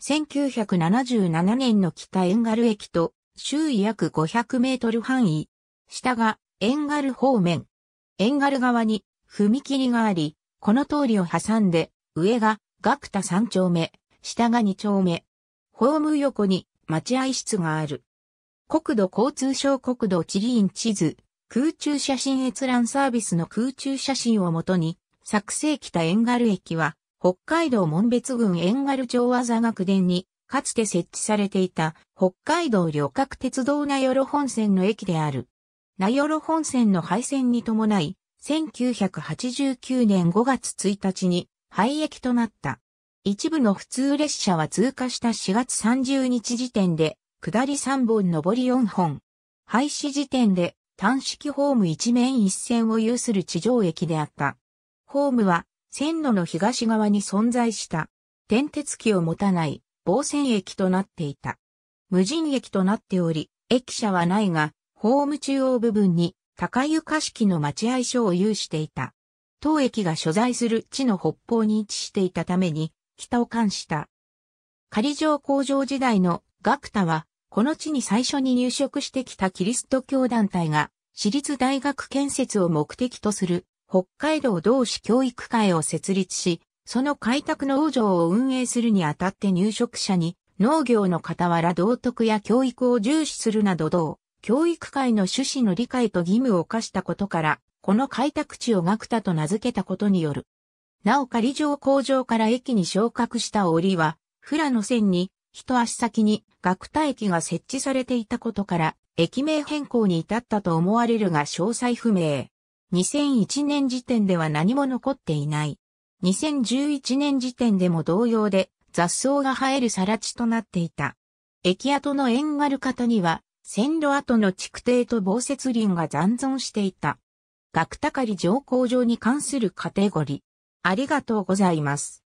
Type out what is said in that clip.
1977年の北エンガル駅と周囲約500メートル範囲、下がエンガル方面。エンガル側に踏切があり、この通りを挟んで上が学田3丁目、下が2丁目。ホーム横に待合室がある。国土交通省国土地理院地図、空中写真閲覧サービスの空中写真をもとに、作成北エンガル駅は北海道門別郡縁軽町和座学殿に、かつて設置されていた北海道旅客鉄道名寄本線の駅である。名寄本線の廃線に伴い、1989年5月1日に廃駅となった。一部の普通列車は通過した4月30日時点で、下り3本上り4本。廃止時点で単式ホーム一面一線を有する地上駅であった。ホームは線路の東側に存在した電鉄機を持たない防線駅となっていた。無人駅となっており、駅舎はないが、ホーム中央部分に高床式の待合所を有していた。当駅が所在する地の北方に位置していたために、北を冠した。仮城工場時代の学太は、この地に最初に入植してきたキリスト教団体が、私立大学建設を目的とする北海道同志教育会を設立し、その開拓農場を運営するにあたって入植者に農業の傍ら道徳や教育を重視するなど同教育会の趣旨の理解と義務を課したことから、この開拓地を学田と名付けたことによる。なお仮上工場から駅に昇格した折は、富良野線に一足先に学田駅が設置されていたことから、駅名変更に至ったと思われるが詳細不明。2001年時点では何も残っていない。2011年時点でも同様で雑草が生えるさら地となっていた。駅跡のある方には線路跡の築堤と防雪林が残存していた。学高り上皇上に関するカテゴリー。ありがとうございます。